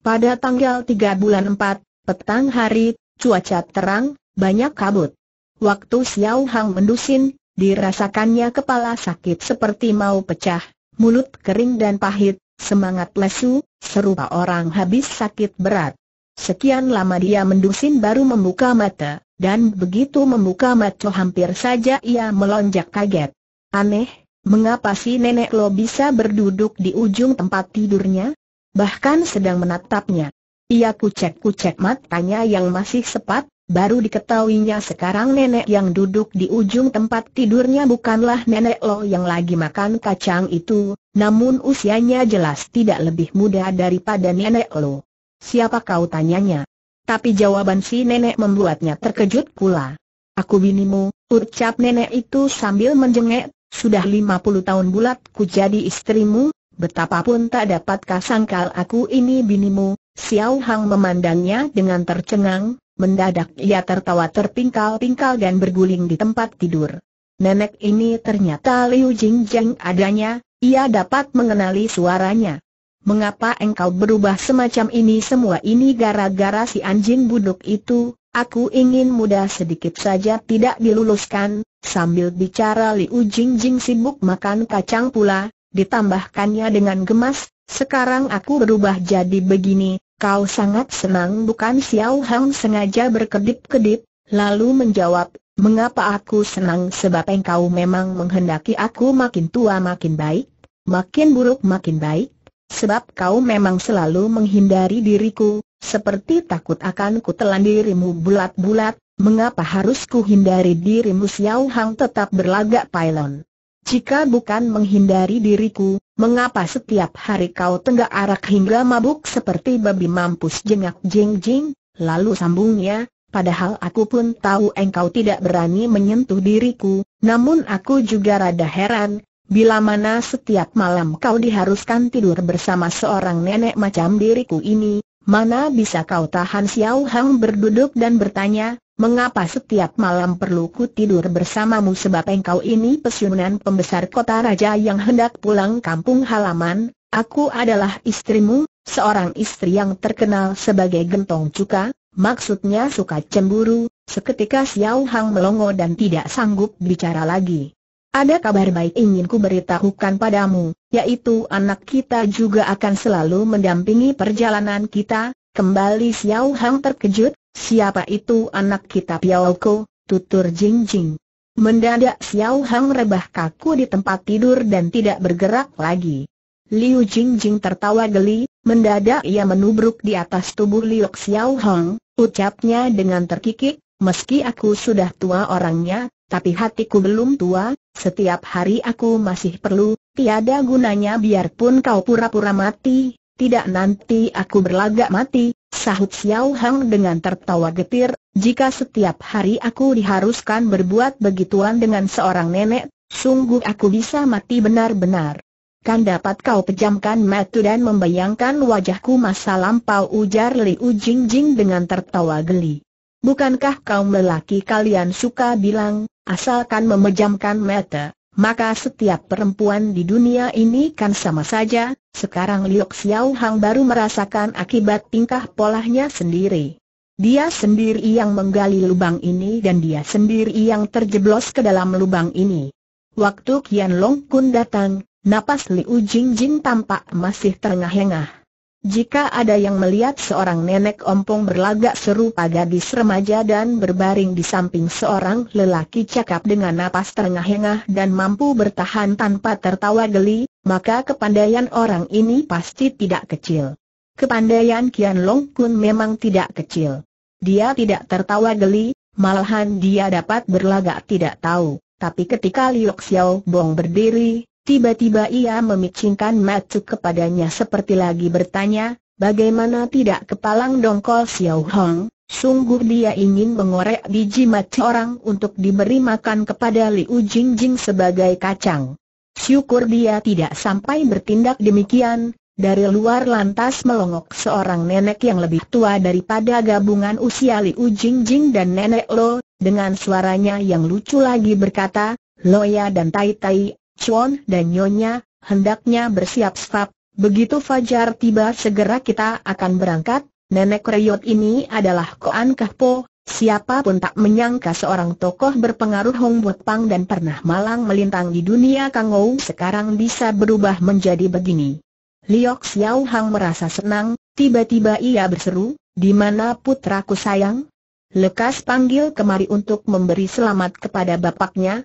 Pada tanggal 3 bulan 4, Petang hari, cuaca terang, banyak kabut. Waktu Xiao Hang mendusin, dirasakannya kepala sakit seperti mau pecah, mulut kering dan pahit, semangat lesu, serupa orang habis sakit berat. Sekian lama dia mendusin baru membuka mata, dan begitu membuka mata hampir saja ia melonjak kaget. Aneh, mengapa si nenek lo bisa berduduk di ujung tempat tidurnya? Bahkan sedang menatapnya. Ia kucek-kucek matanya yang masih sepat, baru diketahuinya sekarang nenek yang duduk di ujung tempat tidurnya bukanlah nenek Lo yang lagi makan kacang itu, namun usianya jelas tidak lebih muda daripada nenek Lo. Siapa kau tanyanya? Tapi jawaban si nenek membuatnya terkejut pula. Aku binimu, ucap nenek itu sambil menjengek, sudah lima puluh tahun bulat ku jadi istrimu, betapapun tak dapat kasangkal aku ini binimu, Xiao Hang memandangnya dengan tercengang, mendadak ia tertawa terpingkal-pingkal dan berguling di tempat tidur. Nenek ini ternyata Liu Jing Jing adanya, ia dapat mengenali suaranya. Mengapa engkau berubah semacam ini semua ini gara-gara si anjing buduk itu, aku ingin mudah sedikit saja tidak diluluskan, sambil bicara Liu Jingjing sibuk makan kacang pula, ditambahkannya dengan gemas, sekarang aku berubah jadi begini, kau sangat senang bukan Xiao Hang sengaja berkedip-kedip, lalu menjawab, mengapa aku senang sebab engkau memang menghendaki aku makin tua makin baik, makin buruk makin baik, sebab kau memang selalu menghindari diriku, seperti takut akan kutelan dirimu bulat-bulat, Mengapa harus hindari dirimu Xiao Hang tetap berlagak pailon? Jika bukan menghindari diriku, Mengapa setiap hari kau tenggak arak hingga mabuk seperti babi mampus jengak jeng jeng? Lalu sambungnya, padahal aku pun tahu engkau tidak berani menyentuh diriku, namun aku juga rada heran, bila mana setiap malam kau diharuskan tidur bersama seorang nenek macam diriku ini, mana bisa kau tahan Xiao Hang berduduk dan bertanya, Mengapa setiap malam perlu ku tidur bersamamu sebab engkau ini pesunan pembesar kota raja yang hendak pulang kampung halaman, aku adalah istrimu, seorang istri yang terkenal sebagai gentong cuka, maksudnya suka cemburu, seketika Xiao Hang melongo dan tidak sanggup bicara lagi. Ada kabar baik ingin ku beritahukan padamu, yaitu anak kita juga akan selalu mendampingi perjalanan kita, kembali Xiao Hang terkejut, Siapa itu anak kita Piaoko? Tutur Jing Jing. Mendadak Xiao Hang rebah kaku di tempat tidur dan tidak bergerak lagi. Liu Jing Jing tertawa geli, mendadak ia menubruk di atas tubuh Liu Xiao Hang, ucapnya dengan terkikik, meski aku sudah tua orangnya, tapi hatiku belum tua, setiap hari aku masih perlu, tiada gunanya biarpun kau pura-pura mati, tidak nanti aku berlagak mati, Sahut Xiao Hang dengan tertawa getir, jika setiap hari aku diharuskan berbuat begituan dengan seorang nenek, sungguh aku bisa mati benar-benar. Kan dapat kau pejamkan mata dan membayangkan wajahku masa lampau ujar Liu Jingjing dengan tertawa geli. Bukankah kaum lelaki kalian suka bilang, asalkan memejamkan mata, maka setiap perempuan di dunia ini kan sama saja, sekarang Liu Xiao Hang baru merasakan akibat tingkah polahnya sendiri. Dia sendiri yang menggali lubang ini dan dia sendiri yang terjeblos ke dalam lubang ini. Waktu Kian Long Kun datang, napas Liu Jingjing tampak masih terengah-engah. Jika ada yang melihat seorang nenek ompong berlagak serupa gadis remaja dan berbaring di samping seorang lelaki cakap dengan napas terengah-engah dan mampu bertahan tanpa tertawa geli, maka kepandaian orang ini pasti tidak kecil. Kepandaian Kian Long Kun memang tidak kecil. Dia tidak tertawa geli, malahan dia dapat berlagak tidak tahu. Tapi ketika Liu Xiao Bong berdiri, Tiba-tiba ia memicingkan mata kepadanya seperti lagi bertanya, bagaimana tidak kepalang dongkol Xiao Hong, sungguh dia ingin mengorek biji mata orang untuk diberi makan kepada Liu Jingjing sebagai kacang. Syukur dia tidak sampai bertindak demikian, dari luar lantas melongok seorang nenek yang lebih tua daripada gabungan usia Liu Jingjing dan nenek Lo, dengan suaranya yang lucu lagi berkata, Loya dan Tai Tai, Chuan dan Nyonya, hendaknya bersiap-siap, begitu Fajar tiba segera kita akan berangkat, Nenek Reyot ini adalah Koan Kahpo, siapa pun tak menyangka seorang tokoh berpengaruh Hong buat Pang dan pernah malang melintang di dunia Kangou sekarang bisa berubah menjadi begini. Liok Xiao Hang merasa senang, tiba-tiba ia berseru, di mana putraku sayang? Lekas panggil kemari untuk memberi selamat kepada bapaknya,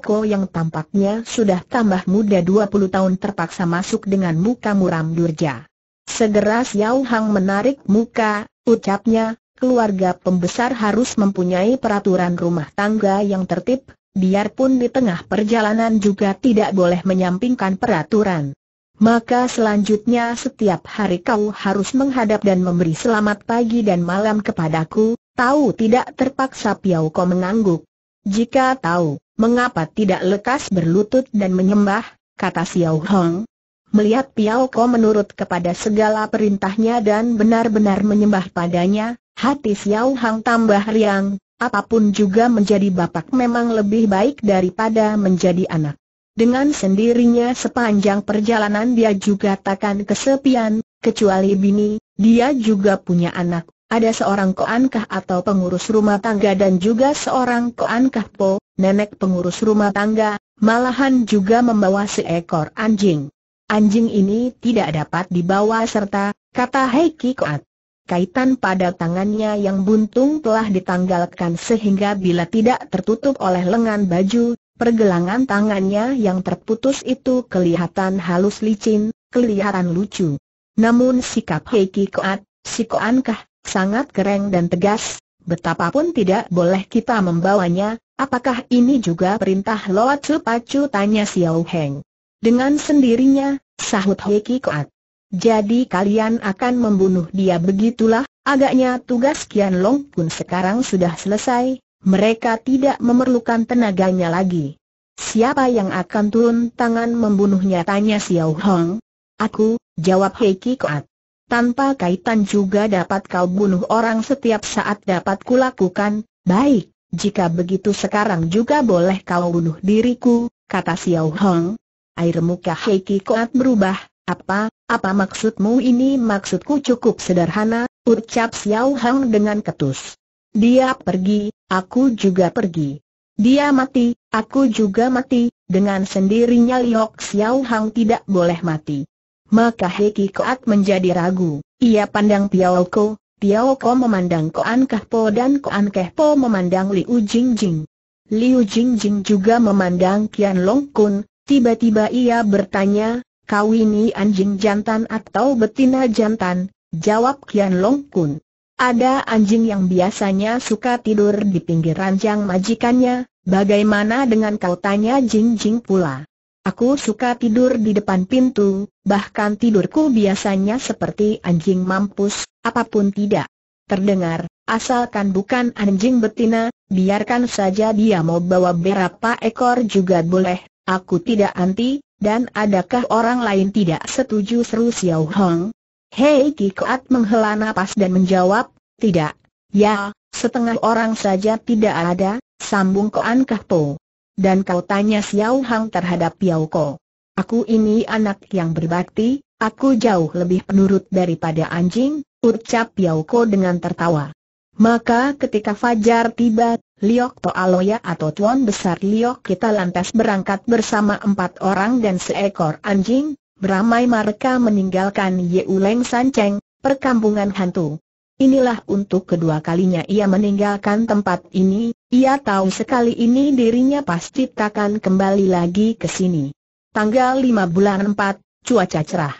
Ko yang tampaknya sudah tambah muda 20 tahun terpaksa masuk dengan muka muram durja. Segera Xiao Hang menarik muka, ucapnya, keluarga pembesar harus mempunyai peraturan rumah tangga yang tertib, biarpun di tengah perjalanan juga tidak boleh menyampingkan peraturan. Maka selanjutnya setiap hari kau harus menghadap dan memberi selamat pagi dan malam kepadaku, tahu tidak terpaksa Piao Ko mengangguk. Jika tahu, mengapa tidak lekas berlutut dan menyembah, kata Xiao Hong. Melihat Piao Ko menurut kepada segala perintahnya dan benar-benar menyembah padanya, hati Xiao Hong tambah riang, apapun juga menjadi bapak memang lebih baik daripada menjadi anak. Dengan sendirinya sepanjang perjalanan dia juga takkan kesepian, kecuali bini, dia juga punya anak, ada seorang koankah atau pengurus rumah tangga dan juga seorang koankah po, nenek pengurus rumah tangga, malahan juga membawa seekor anjing. Anjing ini tidak dapat dibawa serta, kata Heiki Koat. Kaitan pada tangannya yang buntung telah ditanggalkan sehingga bila tidak tertutup oleh lengan baju, pergelangan tangannya yang terputus itu kelihatan halus licin, kelihatan lucu. Namun sikap Heiki Koat, si Koankah, sangat kering dan tegas, betapapun tidak boleh kita membawanya, apakah ini juga perintah Loat Supacu tanya Xiao Heng. Dengan sendirinya, sahut Hei Koat. Jadi kalian akan membunuh dia begitulah, agaknya tugas Kian Long pun sekarang sudah selesai, mereka tidak memerlukan tenaganya lagi. Siapa yang akan turun tangan membunuhnya tanya Xiao Hong. Aku, jawab Hei Koat tanpa kaitan juga dapat kau bunuh orang setiap saat dapat kulakukan, baik, jika begitu sekarang juga boleh kau bunuh diriku, kata Xiao Hong. Air muka Heiki Koat berubah, apa, apa maksudmu ini maksudku cukup sederhana, ucap Xiao Hong dengan ketus. Dia pergi, aku juga pergi. Dia mati, aku juga mati, dengan sendirinya Liok Xiao Hong tidak boleh mati maka Heki Koat menjadi ragu. Ia pandang Piao Ko, Piao Ko memandang Koan Kehpo dan Koan Kehpo memandang Liu Jingjing. Liu Jingjing juga memandang Kian Long Kun, tiba-tiba ia bertanya, kau ini anjing jantan atau betina jantan? Jawab Kian Long Kun. Ada anjing yang biasanya suka tidur di pinggir ranjang majikannya, bagaimana dengan kau tanya Jing pula? Aku suka tidur di depan pintu, bahkan tidurku biasanya seperti anjing mampus, apapun tidak. Terdengar, asalkan bukan anjing betina, biarkan saja dia mau bawa berapa ekor juga boleh, aku tidak anti, dan adakah orang lain tidak setuju seru Xiao Hong? Hei Kikoat menghela nafas dan menjawab, tidak, ya, setengah orang saja tidak ada, sambung Koan Kahpo. Dan kau tanya Xiao Hang terhadap Piao Ko. Aku ini anak yang berbakti, aku jauh lebih penurut daripada anjing, ucap Piao Ko dengan tertawa. Maka ketika Fajar tiba, Liok Toaloya atau Tuan Besar Liok kita lantas berangkat bersama empat orang dan seekor anjing, beramai mereka meninggalkan Yeuleng Sanceng, perkampungan hantu. Inilah untuk kedua kalinya ia meninggalkan tempat ini, ia tahu sekali ini dirinya pasti takkan kembali lagi ke sini. Tanggal 5 bulan 4, cuaca cerah.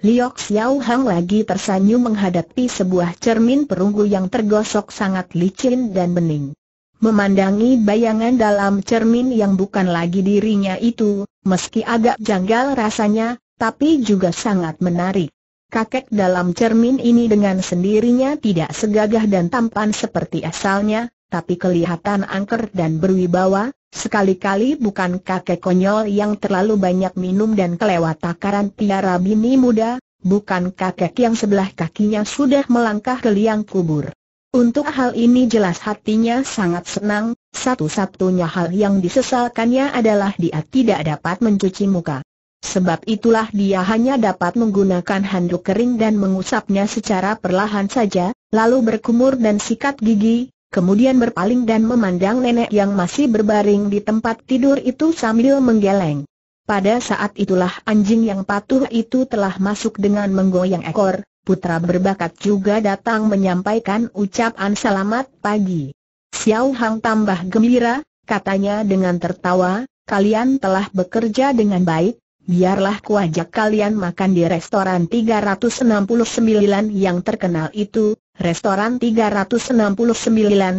Liok Xiao Hang lagi tersenyum menghadapi sebuah cermin perunggu yang tergosok sangat licin dan bening. Memandangi bayangan dalam cermin yang bukan lagi dirinya itu, meski agak janggal rasanya, tapi juga sangat menarik. Kakek dalam cermin ini dengan sendirinya tidak segagah dan tampan seperti asalnya, tapi kelihatan angker dan berwibawa, sekali-kali bukan kakek konyol yang terlalu banyak minum dan kelewat takaran piara bini muda, bukan kakek yang sebelah kakinya sudah melangkah ke liang kubur. Untuk hal ini jelas hatinya sangat senang, satu-satunya hal yang disesalkannya adalah dia tidak dapat mencuci muka. Sebab itulah dia hanya dapat menggunakan handuk kering dan mengusapnya secara perlahan saja, lalu berkumur dan sikat gigi, kemudian berpaling dan memandang nenek yang masih berbaring di tempat tidur itu sambil menggeleng. Pada saat itulah anjing yang patuh itu telah masuk dengan menggoyang ekor, putra berbakat juga datang menyampaikan ucapan selamat pagi. Xiao Hang tambah gembira, katanya dengan tertawa, kalian telah bekerja dengan baik, biarlah kuajak kalian makan di restoran 369 yang terkenal itu, restoran 369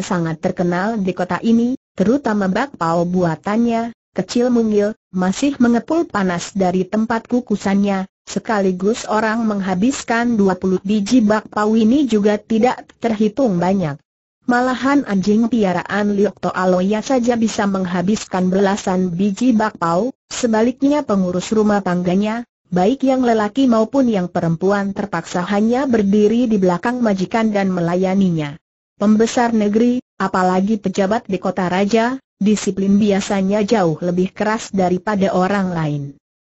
sangat terkenal di kota ini, terutama bakpao buatannya, kecil mungil, masih mengepul panas dari tempat kukusannya, sekaligus orang menghabiskan 20 biji bakpao ini juga tidak terhitung banyak. Malahan anjing piaraan Liok Aloya saja bisa menghabiskan belasan biji bakpao, sebaliknya pengurus rumah tangganya, baik yang lelaki maupun yang perempuan terpaksa hanya berdiri di belakang majikan dan melayaninya. Pembesar negeri, apalagi pejabat di kota raja, disiplin biasanya jauh lebih keras daripada orang lain.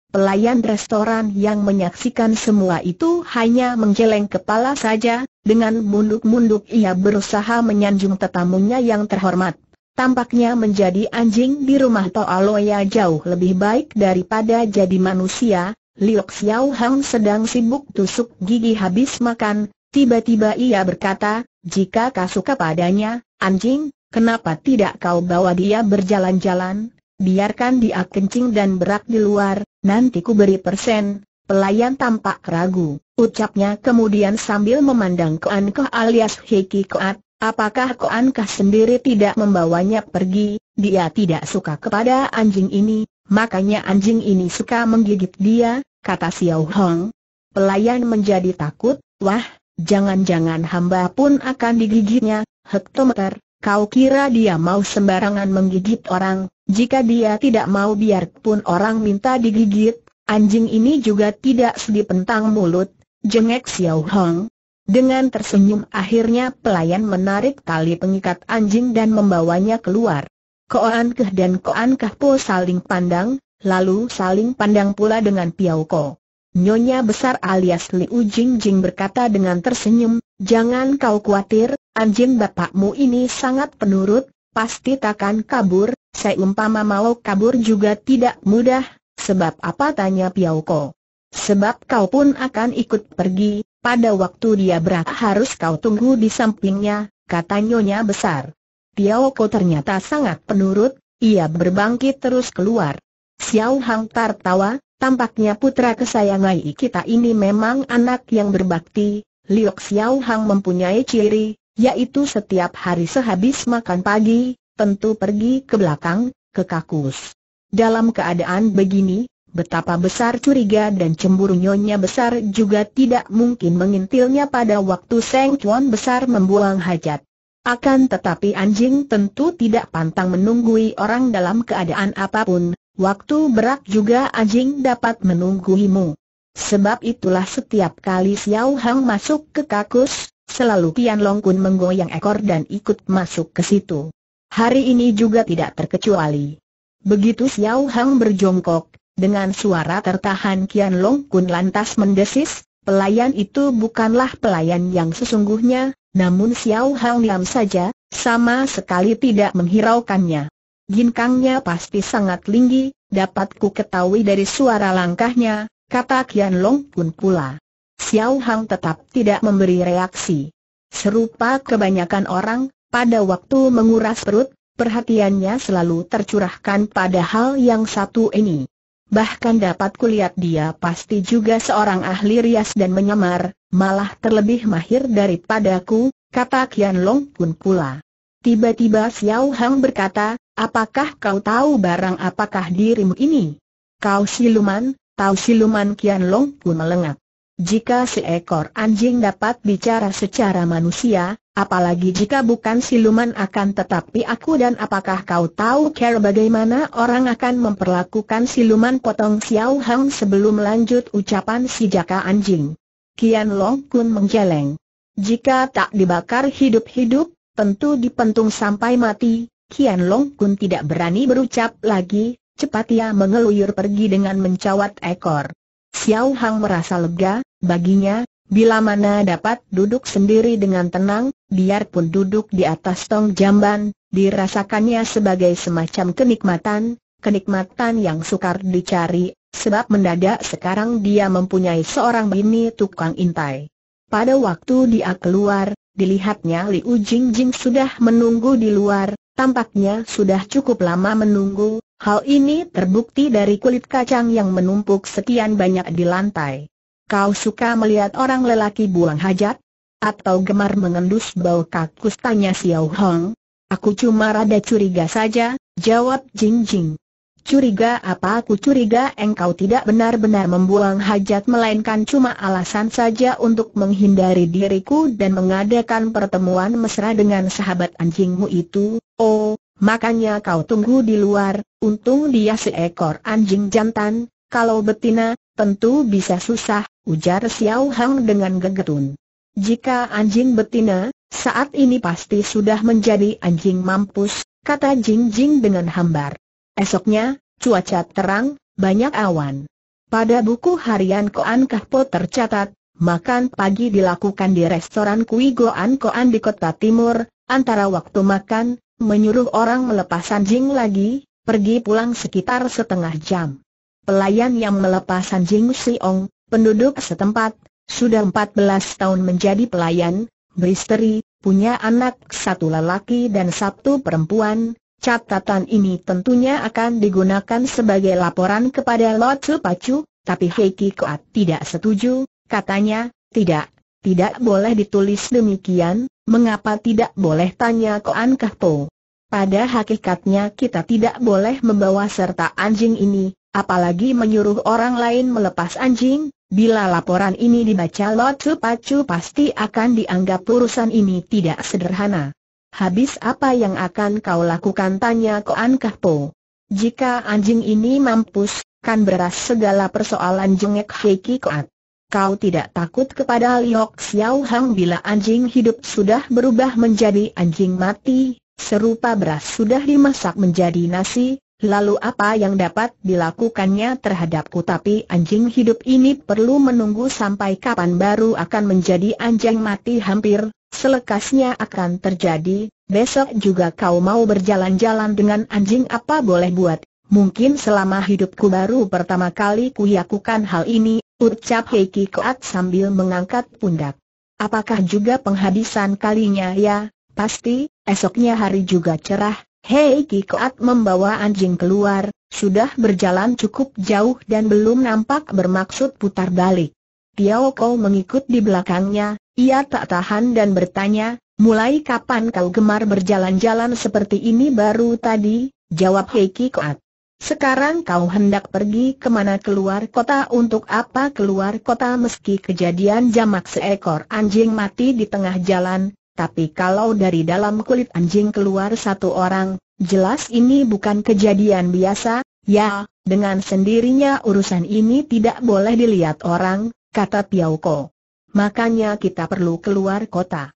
Pelayan restoran yang menyaksikan semua itu hanya menggeleng kepala saja, dengan munduk-munduk ia berusaha menyanjung tetamunya yang terhormat. Tampaknya menjadi anjing di rumah Toaloya jauh lebih baik daripada jadi manusia. Liok Xiao Hang sedang sibuk tusuk gigi habis makan, tiba-tiba ia berkata, jika kau suka padanya, anjing, kenapa tidak kau bawa dia berjalan-jalan? Biarkan dia kencing dan berak di luar, nanti ku beri persen, Pelayan tampak ragu, ucapnya kemudian sambil memandang Koan Koh alias Heki Koat, apakah Koh sendiri tidak membawanya pergi, dia tidak suka kepada anjing ini, makanya anjing ini suka menggigit dia, kata Xiao Hong. Pelayan menjadi takut, wah, jangan-jangan hamba pun akan digigitnya, hektometer, kau kira dia mau sembarangan menggigit orang, jika dia tidak mau biarpun orang minta digigit, Anjing ini juga tidak sedih pentang mulut, jengek Xiao Hong. Dengan tersenyum akhirnya pelayan menarik tali pengikat anjing dan membawanya keluar. Koan Keh dan Koan Keh Po saling pandang, lalu saling pandang pula dengan Piao Ko. Nyonya besar alias Liu Jing Jing berkata dengan tersenyum, Jangan kau khawatir, anjing bapakmu ini sangat penurut, pasti takkan kabur, Saya umpama mau kabur juga tidak mudah, Sebab apa tanya Piao Ko? Sebab kau pun akan ikut pergi, pada waktu dia berat harus kau tunggu di sampingnya, kata Nyonya Besar. Piao Ko ternyata sangat penurut, ia berbangkit terus keluar. Xiao Hang tertawa, Tampaknya putra kesayangan kita ini memang anak yang berbakti, Liok Xiao Hang mempunyai ciri, yaitu setiap hari sehabis makan pagi, tentu pergi ke belakang, ke kakus. Dalam keadaan begini, betapa besar curiga dan cemburu nyonya besar juga tidak mungkin mengintilnya pada waktu Seng Chuan besar membuang hajat. Akan tetapi anjing tentu tidak pantang menunggui orang dalam keadaan apapun, waktu berat juga anjing dapat menungguimu. Sebab itulah setiap kali Xiao Hang masuk ke kakus, selalu Tian Long Kun menggoyang ekor dan ikut masuk ke situ. Hari ini juga tidak terkecuali. Begitu Xiao Hang berjongkok, dengan suara tertahan Kian Long Kun lantas mendesis, pelayan itu bukanlah pelayan yang sesungguhnya, namun Xiao Hang diam saja, sama sekali tidak menghiraukannya. Ginkangnya pasti sangat tinggi, dapat ku ketahui dari suara langkahnya, kata Kian Long Kun pula. Xiao Hang tetap tidak memberi reaksi. Serupa kebanyakan orang, pada waktu menguras perut, perhatiannya selalu tercurahkan pada hal yang satu ini. Bahkan dapat kulihat dia pasti juga seorang ahli rias dan menyamar, malah terlebih mahir daripadaku, kata Kian Long pun pula. Tiba-tiba Xiao Hang berkata, apakah kau tahu barang apakah dirimu ini? Kau siluman, tahu siluman Kian Long pun melengak. Jika seekor anjing dapat bicara secara manusia, apalagi jika bukan siluman akan tetapi aku dan apakah kau tahu cara bagaimana orang akan memperlakukan siluman potong Xiao Hang sebelum lanjut ucapan si jaka anjing. Kian Long Kun menggeleng. Jika tak dibakar hidup-hidup, tentu dipentung sampai mati, Kian Long Kun tidak berani berucap lagi, cepat ia mengeluyur pergi dengan mencawat ekor. Xiao Hang merasa lega, Baginya, bila mana dapat duduk sendiri dengan tenang, biarpun duduk di atas tong jamban, dirasakannya sebagai semacam kenikmatan, kenikmatan yang sukar dicari, sebab mendadak sekarang dia mempunyai seorang bini tukang intai. Pada waktu dia keluar, dilihatnya Liu Jing sudah menunggu di luar, tampaknya sudah cukup lama menunggu, hal ini terbukti dari kulit kacang yang menumpuk sekian banyak di lantai. Kau suka melihat orang lelaki buang hajat? Atau gemar mengendus bau kakus tanya Xiao Hong? Aku cuma rada curiga saja, jawab Jing Jing. Curiga apa aku curiga engkau tidak benar-benar membuang hajat melainkan cuma alasan saja untuk menghindari diriku dan mengadakan pertemuan mesra dengan sahabat anjingmu itu, oh, makanya kau tunggu di luar, untung dia seekor anjing jantan, kalau betina, tentu bisa susah, ujar Xiao Hang dengan gegetun. Jika anjing betina, saat ini pasti sudah menjadi anjing mampus, kata Jing Jing dengan hambar. Esoknya, cuaca terang, banyak awan. Pada buku harian Koan Kahpo tercatat, makan pagi dilakukan di restoran Kui Goan Koan di kota timur, antara waktu makan, menyuruh orang melepas anjing lagi, pergi pulang sekitar setengah jam. Pelayan yang melepas anjing Si Siong, penduduk setempat, sudah 14 tahun menjadi pelayan, beristeri, punya anak satu lelaki dan satu perempuan. Catatan ini tentunya akan digunakan sebagai laporan kepada Lot Pacu, tapi Heiki Koat tidak setuju, katanya, tidak, tidak boleh ditulis demikian, mengapa tidak boleh tanya Koan Kahpo. Pada hakikatnya kita tidak boleh membawa serta anjing ini, apalagi menyuruh orang lain melepas anjing, Bila laporan ini dibaca Lotu Pacu pasti akan dianggap urusan ini tidak sederhana. Habis apa yang akan kau lakukan tanya Koan Kahpo. Jika anjing ini mampus, kan beras segala persoalan jengek Heki Koat. Kau tidak takut kepada Liok Xiao Hang bila anjing hidup sudah berubah menjadi anjing mati, serupa beras sudah dimasak menjadi nasi, Lalu apa yang dapat dilakukannya terhadapku tapi anjing hidup ini perlu menunggu sampai kapan baru akan menjadi anjing mati hampir, selekasnya akan terjadi, besok juga kau mau berjalan-jalan dengan anjing apa boleh buat, mungkin selama hidupku baru pertama kali kuyakukan hal ini, ucap Heiki Koat sambil mengangkat pundak. Apakah juga penghabisan kalinya ya, pasti, esoknya hari juga cerah, Hei Kikoat membawa anjing keluar, sudah berjalan cukup jauh dan belum nampak bermaksud putar balik. Tiao Kou mengikut di belakangnya, ia tak tahan dan bertanya, mulai kapan kau gemar berjalan-jalan seperti ini baru tadi, jawab Hei Kikoat. Sekarang kau hendak pergi kemana keluar kota untuk apa keluar kota meski kejadian jamak seekor anjing mati di tengah jalan, tapi kalau dari dalam kulit anjing keluar satu orang, jelas ini bukan kejadian biasa, ya, dengan sendirinya urusan ini tidak boleh dilihat orang, kata Piauko. Makanya kita perlu keluar kota.